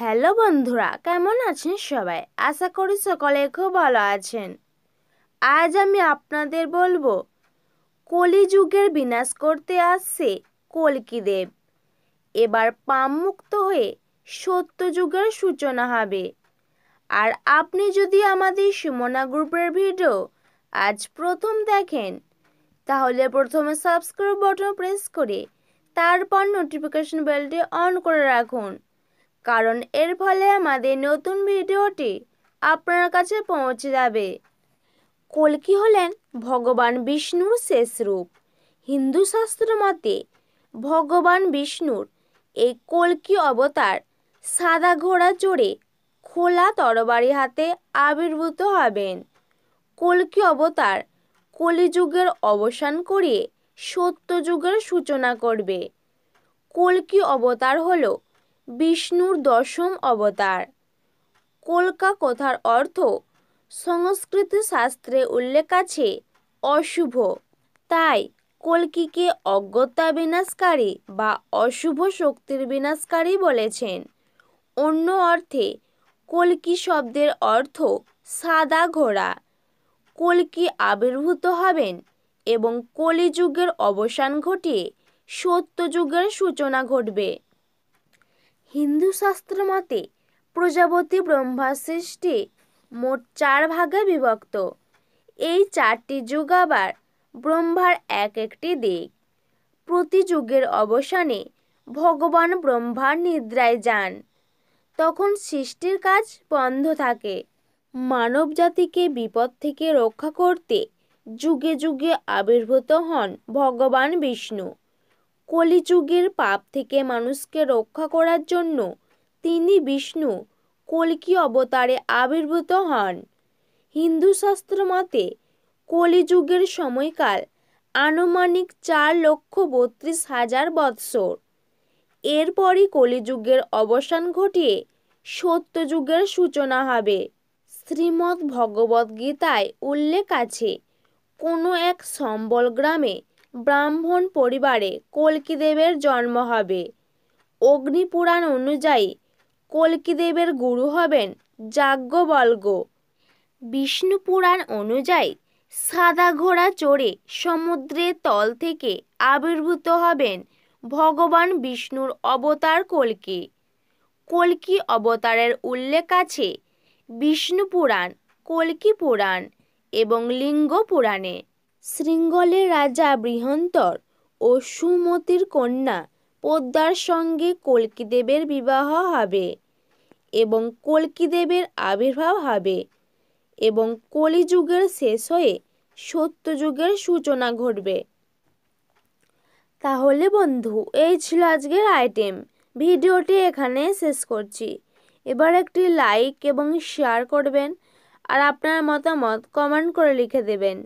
hello বন্ধুরা কেমন আছেন সবাই আশা করি সকলে খুব ভালো আছেন আজ আমি আপনাদের বলবো কলিযুগের বিনাশ করতে আসছে কলকিদেব এবার পাম মুক্ত হয়ে সত্যযুগের সূচনা হবে আর আপনি যদি আমাদের সুমনা গ্রুপের ভিডিও আজ প্রথম দেখেন তাহলে প্রথমে সাবস্ক্রাইব বাটন প্রেস করে তারপর নোটিফিকেশন বেলটি অন করে রাখুন কারণ এর ফলে আমাদের নতুন ভিডিওটি আপনার কাছে পৌঁছে যাবে কলকি হলেন ভগবান বিষ্ণুর শেষ রূপ হিন্দু শাস্ত্র মতে ভগবান বিষ্ণুর এই কলকি অবতার সাদা ঘোড়া চড়ে খোলা তরবারি হাতে আবির্ভূত হবেন কলকি অবতার কলিযুগের অবসান করিয়ে সত্যযুগের সূচনা করবে কলকি অবতার হলো বিষ্ণুর দশম অবতার কলকা কথার অর্থ সংস্কৃত শাস্ত্রে উল্লেখ আছে অশুভ তাই কলকিকে অজ্ঞতা বিনাশকারী বা অশুভ শক্তির বিনাশকারী বলেছেন অন্য অর্থে কলকি শব্দের অর্থ সাদা ঘোড়া কলকি আবির্ভূত হবেন এবং কলিযুগের অবসান ঘটিয়ে সত্যযুগের সূচনা ঘটবে হিন্দু শাস্ত্র মতে প্রজাপতি ব্রহ্মা সৃষ্টি মোট চার ভাগে বিভক্ত এই চারটি যুগ আবার ব্রহ্মার এক একটি দিক প্রতি যুগের অবসানে ভগবান ব্রহ্মার নিদ্রায় যান তখন সৃষ্টির কাজ বন্ধ থাকে মানব জাতিকে বিপদ থেকে রক্ষা করতে যুগে যুগে আবির্ভূত হন ভগবান বিষ্ণু কলিযুগের পাপ থেকে মানুষকে রক্ষা করার জন্য তিনি বিষ্ণু কলকি অবতারে আবির্ভূত হন হিন্দু শাস্ত্র মতে কলিযুগের সময়কাল আনুমানিক চার লক্ষ বত্রিশ হাজার বৎসর এরপরই কলিযুগের অবসান ঘটিয়ে সত্যযুগের সূচনা হবে শ্রীমদ্ ভগবদ্গীতায় উল্লেখ আছে কোনো এক সম্বল গ্রামে ব্রাহ্মণ পরিবারে কল্কিদেবের জন্ম হবে অগ্নিপুরাণ অনুযায়ী কল্কিদেবের গুরু হবেন যাজ্ঞবল্গ বিষ্ণুপুরাণ অনুযায়ী সাদা ঘোড়া চড়ে সমুদ্রের তল থেকে আবির্ভূত হবেন ভগবান বিষ্ণুর অবতার কল্কি কল্কি অবতারের উল্লেখ আছে বিষ্ণু পুরাণ কল্কি পুরাণ এবং লিঙ্গ পুরাণে শৃঙ্গলে রাজা বৃহন্তর ও সুমতির কন্যা পদ্মার সঙ্গে কল্কিদেবের বিবাহ হবে এবং কল্কিদেবের আবির্ভাব হবে এবং কলিযুগের শেষ হয়ে সত্যযুগের সূচনা ঘটবে তাহলে বন্ধু এই ছিল আজকের আইটেম ভিডিওটি এখানে শেষ করছি এবার একটি লাইক এবং শেয়ার করবেন আর আপনার মতামত কমেন্ট করে লিখে দেবেন